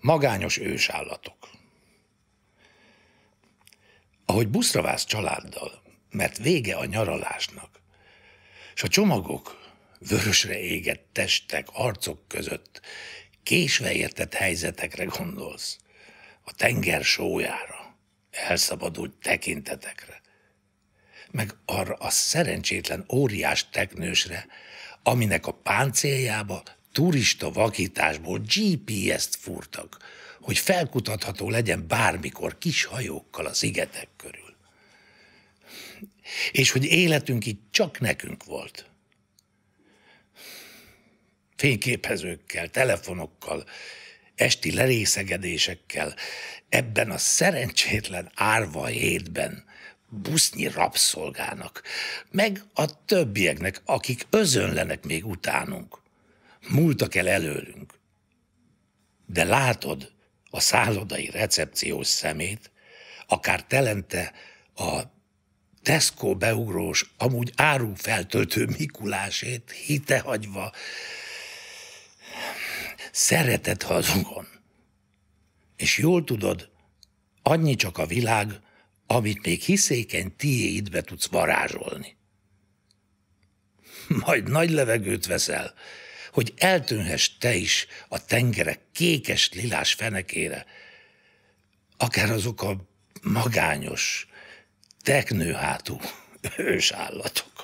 magányos ősállatok. Ahogy buszra vász családdal, mert vége a nyaralásnak, és a csomagok vörösre égett testek, arcok között késve értett helyzetekre gondolsz, a tenger sójára, elszabadult tekintetekre, meg arra a szerencsétlen óriás teknősre, aminek a páncéljába turista vakításból GPS-t fúrtak, hogy felkutatható legyen bármikor kis hajókkal a szigetek körül. És hogy életünk itt csak nekünk volt. Fényképezőkkel, telefonokkal, esti lerészegedésekkel, ebben a szerencsétlen árva hétben – busznyi rabszolgának, meg a többieknek, akik özönlenek még utánunk múltak el előlünk. De látod a szállodai recepciós szemét, akár telente a Tesco beugrós, amúgy árufeltöltő Mikulásét hitehagyva szeretet hazugon. És jól tudod, annyi csak a világ, amit még hiszékeny tiédbe tudsz varázsolni. Majd nagy levegőt veszel, hogy eltűnhess te is a tengerek kékes lilás fenekére, akár azok a magányos, teknőhátú ősállatok.